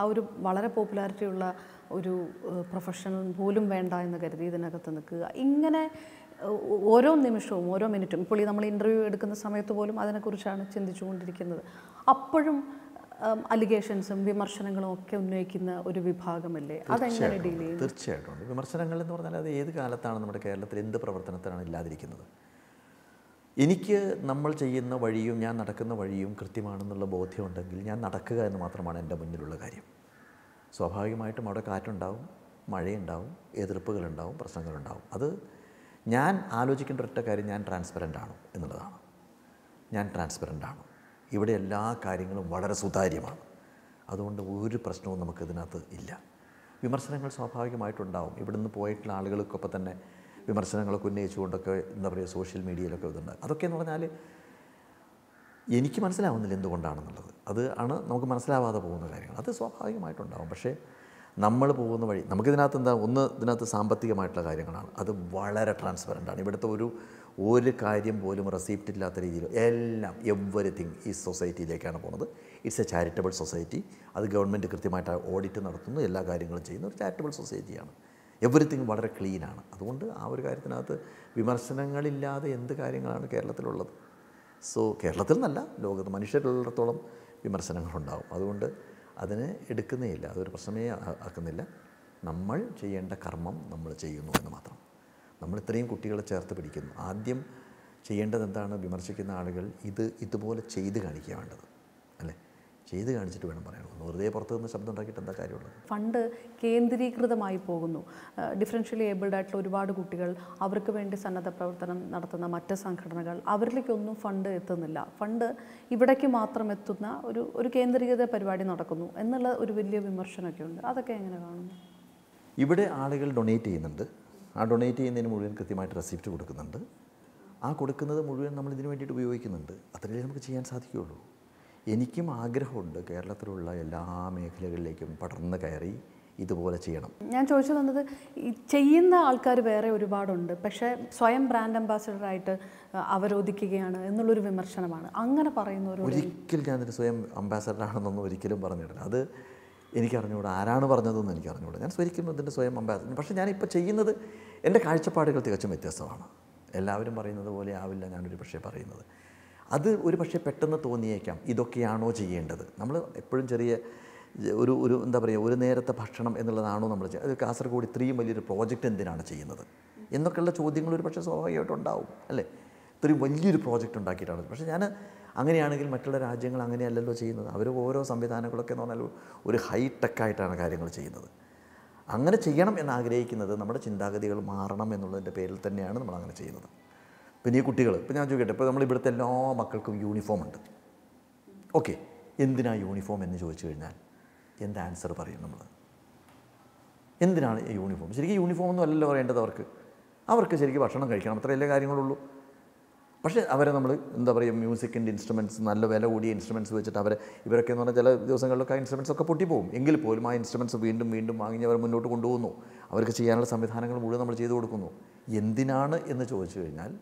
ആ ഒരു വളരെ പോപ്പുലാരിറ്റി ഉള്ള ഒരു പ്രൊഫഷൻ പോലും വേണ്ട എന്ന് കരുതി ഇതിനകത്ത് നിൽക്കുക ഇങ്ങനെ ഓരോ നിമിഷവും ഓരോ മിനിറ്റും ഇപ്പോൾ ഈ നമ്മൾ ഇൻ്റർവ്യൂ എടുക്കുന്ന സമയത്ത് പോലും അതിനെക്കുറിച്ചാണ് ചിന്തിച്ചുകൊണ്ടിരിക്കുന്നത് അപ്പോഴും അലിഗേഷൻസും വിമർശനങ്ങളും ഒക്കെ ഉന്നയിക്കുന്ന ഒരു വിഭാഗമല്ലേ അതെങ്ങനെ ഡീൽ ചെയ്യും തീർച്ചയായിട്ടും വിമർശനങ്ങൾ എന്ന് പറഞ്ഞാൽ അത് ഏത് കാലത്താണ് നമ്മുടെ കേരളത്തിൽ എന്ത് പ്രവർത്തനത്തിനാണ് ഇല്ലാതിരിക്കുന്നത് എനിക്ക് നമ്മൾ ചെയ്യുന്ന വഴിയും ഞാൻ നടക്കുന്ന വഴിയും കൃത്യമാണെന്നുള്ള ബോധ്യമുണ്ടെങ്കിൽ ഞാൻ നടക്കുക എന്ന് മാത്രമാണ് എൻ്റെ മുന്നിലുള്ള കാര്യം സ്വാഭാവികമായിട്ടും അവിടെ കാറ്റുണ്ടാവും മഴയുണ്ടാവും എതിർപ്പുകളുണ്ടാവും പ്രശ്നങ്ങളുണ്ടാവും അത് ഞാൻ ആലോചിക്കേണ്ട ഒറ്റ കാര്യം ഞാൻ ട്രാൻസ്പെറൻ്റ് ആണ് എന്നുള്ളതാണ് ഞാൻ ട്രാൻസ്പെറൻ്റ് ആണ് ഇവിടെ എല്ലാ കാര്യങ്ങളും വളരെ സുതാര്യമാണ് അതുകൊണ്ട് ഒരു പ്രശ്നവും നമുക്കിതിനകത്ത് ഇല്ല വിമർശനങ്ങൾ സ്വാഭാവികമായിട്ടുണ്ടാവും ഇവിടുന്ന് പോയിട്ടുള്ള ആളുകൾക്കൊപ്പം തന്നെ വിമർശനങ്ങളൊക്കെ ഉന്നയിച്ചുകൊണ്ടൊക്കെ എന്താ പറയുക സോഷ്യൽ മീഡിയയിലൊക്കെ ഇതുണ്ട് അതൊക്കെ എന്ന് പറഞ്ഞാൽ എനിക്ക് മനസ്സിലാവുന്നില്ല എന്തുകൊണ്ടാണെന്നുള്ളത് അത് ആണ് നമുക്ക് മനസ്സിലാവാതെ പോകുന്ന കാര്യങ്ങൾ അത് സ്വാഭാവികമായിട്ടുണ്ടാകും പക്ഷേ നമ്മൾ പോകുന്ന വഴി നമുക്കിതിനകത്ത് എന്താ ഒന്ന് ഇതിനകത്ത് സാമ്പത്തികമായിട്ടുള്ള കാര്യങ്ങളാണ് അത് വളരെ ട്രാൻസ്പെറൻ്റാണ് ഇവിടുത്തെ ഒരു ഒരു കാര്യം പോലും റെസിപ്റ്റ് ഇല്ലാത്ത രീതിയിൽ എല്ലാം എവറിഥിങ് ഈ സൊസൈറ്റിയിലേക്കാണ് പോകുന്നത് ഇറ്റ്സ് എ ചാരിറ്റബിൾ സൊസൈറ്റി അത് ഗവൺമെൻറ് കൃത്യമായിട്ട് ഓഡിറ്റ് നടത്തുന്നു എല്ലാ കാര്യങ്ങളും ചെയ്യുന്ന ഒരു ചാരിറ്റബിൾ സൊസൈറ്റിയാണ് എവറിത്തിങ് വളരെ ക്ലീനാണ് അതുകൊണ്ട് ആ ഒരു കാര്യത്തിനകത്ത് വിമർശനങ്ങളില്ലാതെ എന്ത് കാര്യങ്ങളാണ് കേരളത്തിലുള്ളത് സോ കേരളത്തിൽ നിന്നല്ല ലോകത്ത് മനുഷ്യരുള്ളിടത്തോളം വിമർശനങ്ങളുണ്ടാവും അതുകൊണ്ട് അതിനെ എടുക്കുന്നേയില്ല അതൊരു പ്രശ്നമേ ആക്കുന്നില്ല നമ്മൾ ചെയ്യേണ്ട കർമ്മം നമ്മൾ ചെയ്യുന്നു എന്ന് മാത്രം നമ്മൾ ഇത്രയും കുട്ടികളെ ചേർത്ത് പിടിക്കുന്നു ആദ്യം ചെയ്യേണ്ടത് എന്താണ് വിമർശിക്കുന്ന ആളുകൾ ഇത് ഇതുപോലെ ചെയ്ത് കാണിക്കുക വേണ്ടത് അല്ലേ ചെയ്ത് കാണിച്ചിട്ട് വേണം പറയാൻ വെറുതെ പുറത്തു നിന്ന് ശബ്ദം ഉണ്ടാക്കിയിട്ട് എന്താ കാര്യമുള്ളത് ഫണ്ട് കേന്ദ്രീകൃതമായി പോകുന്നു ഡിഫറൻഷ്യലി ഏബിൾഡ് ആയിട്ടുള്ള ഒരുപാട് കുട്ടികൾ അവർക്ക് വേണ്ടി സന്നദ്ധ പ്രവർത്തനം നടത്തുന്ന മറ്റ് സംഘടനകൾ അവരിലേക്കൊന്നും ഫണ്ട് എത്തുന്നില്ല ഫണ്ട് ഇവിടേക്ക് മാത്രം എത്തുന്ന ഒരു ഒരു കേന്ദ്രീകൃത പരിപാടി നടക്കുന്നു എന്നുള്ള ഒരു വലിയ വിമർശനമൊക്കെ ഉണ്ട് അതൊക്കെ എങ്ങനെ കാണുന്നു ഇവിടെ ആളുകൾ ഡൊണേറ്റ് ചെയ്യുന്നുണ്ട് ആ ഡൊണേറ്റ് ചെയ്യുന്നതിന് മുഴുവൻ കൃത്യമായിട്ട് റെസിപ്റ്റ് കൊടുക്കുന്നുണ്ട് ആ കൊടുക്കുന്നത് മുഴുവൻ നമ്മൾ ഇതിനു വേണ്ടിയിട്ട് ഉപയോഗിക്കുന്നുണ്ട് അത്രയേ നമുക്ക് ചെയ്യാൻ സാധിക്കുകയുള്ളൂ എനിക്കും ആഗ്രഹമുണ്ട് കേരളത്തിലുള്ള എല്ലാ മേഖലകളിലേക്കും പടർന്നു കയറി ഇതുപോലെ ചെയ്യണം ഞാൻ ചോദിച്ചു തന്നത് ചെയ്യുന്ന ആൾക്കാർ വേറെ ഒരുപാടുണ്ട് പക്ഷേ സ്വയം ബ്രാൻഡ് അംബാസഡറായിട്ട് അവരോധിക്കുകയാണ് എന്നുള്ളൊരു വിമർശനമാണ് അങ്ങനെ പറയുന്ന ഒരിക്കൽ ഞാൻ അതിന് സ്വയം ആണെന്നൊന്നും ഒരിക്കലും പറഞ്ഞിട്ടില്ല അത് എനിക്കറിഞ്ഞുകൂടാ ആരാണ് പറഞ്ഞതെന്ന് എനിക്കറിഞ്ഞുകൂടാ ഞാൻ ശരിക്കും ഇതിൻ്റെ സ്വയം അംബാസഡർ പക്ഷേ ഞാനിപ്പോൾ ചെയ്യുന്നത് എൻ്റെ കാഴ്ചപ്പാടുകൾ തികച്ചും വ്യത്യസ്തമാണ് എല്ലാവരും പറയുന്നത് പോലെ ആവില്ല ഞാനൊരു പക്ഷേ പറയുന്നത് അത് ഒരു പക്ഷേ പെട്ടെന്ന് തോന്നിയേക്കാം ഇതൊക്കെയാണോ ചെയ്യേണ്ടത് നമ്മൾ എപ്പോഴും ചെറിയ ഒരു ഒരു എന്താ പറയുക ഒരു നേരത്തെ ഭക്ഷണം എന്നുള്ളതാണോ നമ്മൾ ചെയ്യുന്നത് കാസർഗോഡ് ഇത്രയും വലിയൊരു പ്രോജക്റ്റ് എന്തിനാണ് ചെയ്യുന്നത് എന്നൊക്കെയുള്ള ചോദ്യങ്ങൾ ഒരു പക്ഷേ സ്വാഭാവികമായിട്ടുണ്ടാവും അല്ലേ ഇത്രയും വലിയൊരു പ്രോജക്റ്റ് ഉണ്ടാക്കിയിട്ടാണ് പക്ഷേ ഞാൻ അങ്ങനെയാണെങ്കിൽ മറ്റുള്ള രാജ്യങ്ങൾ അങ്ങനെയല്ലല്ലോ ചെയ്യുന്നത് അവർ ഓരോ സംവിധാനങ്ങളൊക്കെ എന്ന് പറഞ്ഞാൽ ഒരു ഹൈടെക് കാര്യങ്ങൾ ചെയ്യുന്നത് അങ്ങനെ ചെയ്യണം എന്ന് നമ്മുടെ ചിന്താഗതികൾ മാറണം എന്നുള്ളതിൻ്റെ പേരിൽ തന്നെയാണ് നമ്മൾ അങ്ങനെ ചെയ്യുന്നത് പിന്നെ ഈ കുട്ടികൾ ഇപ്പം ഞാൻ ചോദിക്കട്ടെ ഇപ്പോൾ നമ്മൾ ഇവിടുത്തെ എല്ലാ മക്കൾക്കും യൂണിഫോം ഉണ്ട് ഓക്കെ എന്തിനാ യൂണിഫോം എന്ന് ചോദിച്ചു കഴിഞ്ഞാൽ എന്ത് ആൻസർ പറയും നമ്മൾ എന്തിനാണ് ഈ യൂണിഫോം ശരിക്കും യൂണിഫോം ഒന്നും അല്ലല്ലോ പറയേണ്ടത് അവർക്ക് അവർക്ക് ശരിക്കും ഭക്ഷണം കഴിക്കണം അത്രയല്ലേ കാര്യങ്ങളുള്ളൂ പക്ഷേ അവരെ നമ്മൾ എന്താ പറയുക മ്യൂസിക്കിൻ്റെ ഇൻസ്ട്രുമെൻറ്റ്സ് നല്ല വില കൂടിയ ഇൻസ്ട്രുമെൻറ്റ്സ് വെച്ചിട്ട് അവരെ ഇവരൊക്കെ എന്ന് പറഞ്ഞാൽ ചില ദിവസങ്ങളിലൊക്കെ ആ ഇൻസ്ട്രുമെൻറ്റ്സ് ഒക്കെ പോകും എങ്കിൽ പോലും ആ ഇൻസ്ട്രുമെൻറ്റ്സ് വീണ്ടും വീണ്ടും വാങ്ങി അവർ മുന്നോട്ട് കൊണ്ടുപോകുന്നു അവർക്ക് ചെയ്യാനുള്ള സംവിധാനങ്ങൾ മുഴുവൻ നമ്മൾ ചെയ്തു കൊടുക്കുന്നു എന്തിനാണ് എന്ന് ചോദിച്ചു കഴിഞ്ഞാൽ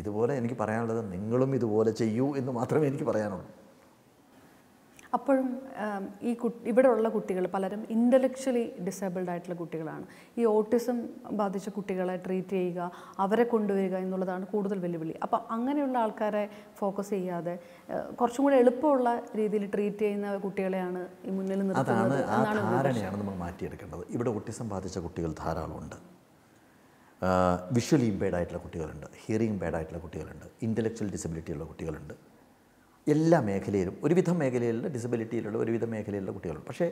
ഇതുപോലെ എനിക്ക് പറയാനുള്ളത് നിങ്ങളും ഇതുപോലെ ചെയ്യൂ എന്ന് മാത്രമേ എനിക്ക് പറയാനുള്ളൂ അപ്പോഴും ഈ കുട്ടി ഇവിടെ ഉള്ള കുട്ടികൾ പലരും ഇൻ്റലക്ച്വലി ഡിസേബിൾഡ് ആയിട്ടുള്ള കുട്ടികളാണ് ഈ ഓട്ടിസം ബാധിച്ച കുട്ടികളെ ട്രീറ്റ് ചെയ്യുക അവരെ കൊണ്ടുവരിക എന്നുള്ളതാണ് കൂടുതൽ വെല്ലുവിളി അപ്പം അങ്ങനെയുള്ള ആൾക്കാരെ ഫോക്കസ് ചെയ്യാതെ കുറച്ചും കൂടെ എളുപ്പമുള്ള രീതിയിൽ ട്രീറ്റ് ചെയ്യുന്ന കുട്ടികളെയാണ് ഈ മുന്നിൽ നിർത്തുന്നത് അതാണ് ആ ധാരണയാണ് നമ്മൾ മാറ്റിയെടുക്കേണ്ടത് ഇവിടെ ഓട്ടിസം ബാധിച്ച കുട്ടികൾ ധാരാളമുണ്ട് വിഷ്വലി ഇമ്പേർഡ് ആയിട്ടുള്ള കുട്ടികളുണ്ട് ഹിയറിംഗ് ഇമ്പേർഡ് ആയിട്ടുള്ള കുട്ടികളുണ്ട് ഇൻ്റലക്ച്വൽ ഡിസബിലിറ്റി ഉള്ള കുട്ടികളുണ്ട് എല്ലാ മേഖലയിലും ഒരുവിധ മേഖലയിലുള്ള ഡിസബിലിറ്റിയിലുള്ള ഒരുവിധ മേഖലയിലുള്ള കുട്ടികളുണ്ട് പക്ഷേ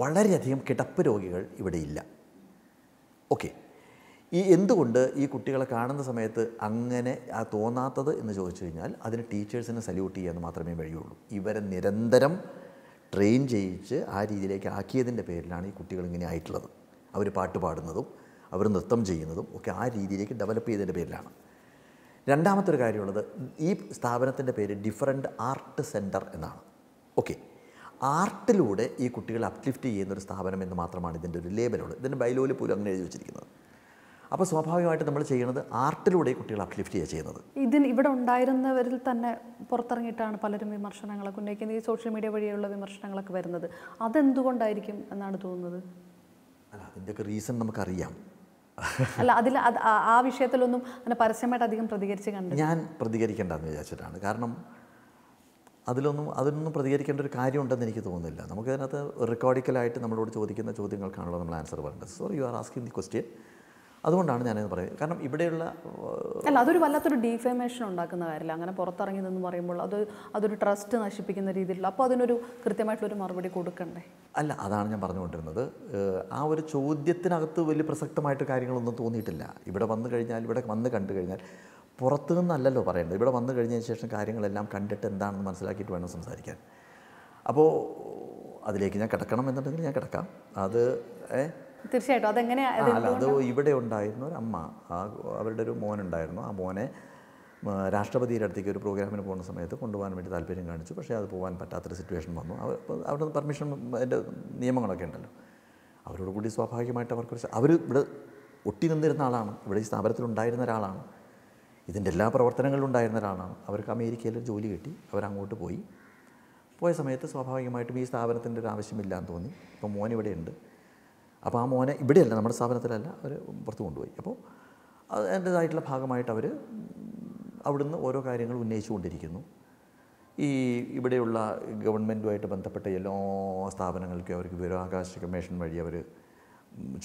വളരെയധികം കിടപ്പ് രോഗികൾ ഇവിടെ ഇല്ല ഓക്കെ ഈ എന്തുകൊണ്ട് ഈ കുട്ടികളെ കാണുന്ന സമയത്ത് അങ്ങനെ ആ തോന്നാത്തത് എന്ന് ചോദിച്ചു കഴിഞ്ഞാൽ അതിന് ടീച്ചേഴ്സിനെ സല്യൂട്ട് ചെയ്യാമെന്ന് മാത്രമേ വഴിയുള്ളൂ ഇവരെ നിരന്തരം ട്രെയിൻ ചെയ്യിച്ച് ആ രീതിയിലേക്ക് ആക്കിയതിൻ്റെ പേരിലാണ് ഈ കുട്ടികൾ ഇങ്ങനെ ആയിട്ടുള്ളത് അവർ പാട്ട് പാടുന്നതും അവർ നൃത്തം ചെയ്യുന്നതും ഒക്കെ ആ രീതിയിലേക്ക് ഡെവലപ്പ് ചെയ്തതിൻ്റെ പേരിലാണ് രണ്ടാമത്തെ ഒരു കാര്യമുള്ളത് ഈ സ്ഥാപനത്തിൻ്റെ പേര് ഡിഫറെൻ്റ് ആർട്ട് സെൻറ്റർ എന്നാണ് ഓക്കെ ആർട്ടിലൂടെ ഈ കുട്ടികളെ അപ്ലിഫ്റ്റ് ചെയ്യുന്ന ഒരു സ്ഥാപനം എന്ന് മാത്രമാണ് ഇതിൻ്റെ ഒരു ലേബലുള്ളത് ഇതിൻ്റെ ബൈലോയിൽ പോലും അങ്ങനെ എഴുതി വെച്ചിരിക്കുന്നത് അപ്പോൾ സ്വാഭാവികമായിട്ട് നമ്മൾ ചെയ്യുന്നത് ആർട്ടിലൂടെ കുട്ടികളെ അപ്ലിഫ്റ്റ് ചെയ്യുക ചെയ്യുന്നത് ഇതിന് ഇവിടെ ഉണ്ടായിരുന്നവരിൽ തന്നെ പുറത്തിറങ്ങിയിട്ടാണ് പലരും വിമർശനങ്ങളൊക്കെ ഉന്നയിക്കുന്നത് ഈ സോഷ്യൽ മീഡിയ വഴിയുള്ള വിമർശനങ്ങളൊക്കെ വരുന്നത് അതെന്തുകൊണ്ടായിരിക്കും എന്നാണ് തോന്നുന്നത് അല്ല അതിൻ്റെയൊക്കെ റീസൺ നമുക്കറിയാം അല്ല അതിൽ ആ വിഷയത്തിലൊന്നും അങ്ങനെ പരസ്യമായിട്ട് അധികം പ്രതികരിച്ച് കണ്ടു ഞാൻ പ്രതികരിക്കേണ്ടെന്ന് വിചാരിച്ചിട്ടാണ് കാരണം അതിലൊന്നും അതിനൊന്നും പ്രതികരിക്കേണ്ട ഒരു കാര്യമുണ്ടെന്ന് എനിക്ക് തോന്നുന്നില്ല നമുക്കതിനകത്ത് റെക്കോർഡിക്കലായിട്ട് നമ്മളോട് ചോദിക്കുന്ന ചോദ്യങ്ങൾക്കാണല്ലോ നമ്മൾ ആൻസർ പറയേണ്ടത് sorry you are asking the question അതുകൊണ്ടാണ് ഞാനത് പറയുന്നത് കാരണം ഇവിടെയുള്ള അല്ല അതൊരു വല്ലാത്തൊരു ഡീഫേമേഷൻ ഉണ്ടാക്കുന്ന കാര്യമില്ല അങ്ങനെ പുറത്തിറങ്ങിയതെന്ന് പറയുമ്പോൾ അത് അതൊരു ട്രസ്റ്റ് നശിപ്പിക്കുന്ന രീതിയിലുള്ള അപ്പോൾ അതിനൊരു കൃത്യമായിട്ടുള്ളൊരു മറുപടി കൊടുക്കണ്ടേ അല്ല അതാണ് ഞാൻ പറഞ്ഞുകൊണ്ടിരുന്നത് ആ ഒരു ചോദ്യത്തിനകത്ത് വലിയ പ്രസക്തമായിട്ട് കാര്യങ്ങളൊന്നും തോന്നിയിട്ടില്ല ഇവിടെ വന്നു കഴിഞ്ഞാൽ ഇവിടെ വന്ന് കണ്ടു കഴിഞ്ഞാൽ പുറത്തു നിന്നല്ലല്ലോ പറയേണ്ടത് ഇവിടെ വന്നു കഴിഞ്ഞതിന് ശേഷം കാര്യങ്ങളെല്ലാം കണ്ടിട്ട് എന്താണെന്ന് മനസ്സിലാക്കിയിട്ട് വേണം സംസാരിക്കാൻ അപ്പോൾ അതിലേക്ക് ഞാൻ കിടക്കണം എന്നുണ്ടെങ്കിൽ ഞാൻ കിടക്കാം അത് ഏഹ് തീർച്ചയായിട്ടും അതെങ്ങനെ അത് ഇവിടെ ഉണ്ടായിരുന്ന ഒരു അമ്മ ആ അവരുടെ ഒരു മോനുണ്ടായിരുന്നു ആ മോനെ രാഷ്ട്രപതിയുടെ അടുത്തേക്ക് ഒരു പ്രോഗ്രാമിന് പോകുന്ന സമയത്ത് കൊണ്ടുപോകാൻ വേണ്ടി താല്പര്യം കാണിച്ചു പക്ഷേ അത് പോകാൻ പറ്റാത്തൊരു സിറ്റുവേഷൻ വന്നു അവർ അവിടെ നിന്ന് പെർമിഷൻ അതിൻ്റെ നിയമങ്ങളൊക്കെ ഉണ്ടല്ലോ അവരോട് കൂടി സ്വാഭാവികമായിട്ട് അവർക്ക് അവർ ഇവിടെ ഒട്ടി നിന്നിരുന്ന ആളാണ് ഇവിടെ ഈ സ്ഥാപനത്തിലുണ്ടായിരുന്ന ഒരാളാണ് ഇതിൻ്റെ എല്ലാ പ്രവർത്തനങ്ങളിലും ഉണ്ടായിരുന്ന ഒരാളാണ് അവർക്ക് അമേരിക്കയിൽ ജോലി കിട്ടി അവരങ്ങോട്ട് പോയി പോയ സമയത്ത് സ്വാഭാവികമായിട്ടും ഈ സ്ഥാപനത്തിൻ്റെ ഒരു ആവശ്യമില്ലാന്ന് തോന്നി ഇപ്പോൾ മോൻ ഇവിടെയുണ്ട് അപ്പോൾ ആ മോനെ ഇവിടെയല്ല നമ്മുടെ സ്ഥാപനത്തിലല്ല അവർ പുറത്ത് കൊണ്ടുപോയി അപ്പോൾ അതിൻ്റേതായിട്ടുള്ള ഭാഗമായിട്ട് അവർ അവിടുന്ന് ഓരോ കാര്യങ്ങൾ ഉന്നയിച്ചുകൊണ്ടിരിക്കുന്നു ഈ ഇവിടെയുള്ള ഗവൺമെൻറ്റുമായിട്ട് ബന്ധപ്പെട്ട എല്ലാ സ്ഥാപനങ്ങൾക്കും അവർക്ക് വിവരാകാശ കമ്മീഷൻ വഴി അവർ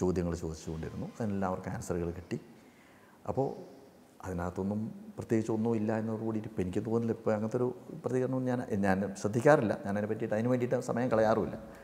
ചോദ്യങ്ങൾ ചോദിച്ചുകൊണ്ടിരുന്നു അതിനെല്ലാം അവർക്ക് ആൻസറുകൾ കിട്ടി അപ്പോൾ അതിനകത്തൊന്നും പ്രത്യേകിച്ച് ഒന്നുമില്ല കൂടി ഇപ്പോൾ എനിക്ക് തോന്നുന്നില്ല ഇപ്പോൾ അങ്ങനത്തെ ഒരു പ്രതികരണം ഞാൻ ഞാൻ ശ്രദ്ധിക്കാറില്ല ഞാൻ അതിനെ പറ്റിയിട്ട് അതിന് വേണ്ടിയിട്ട് സമയം കളയാറുമില്ല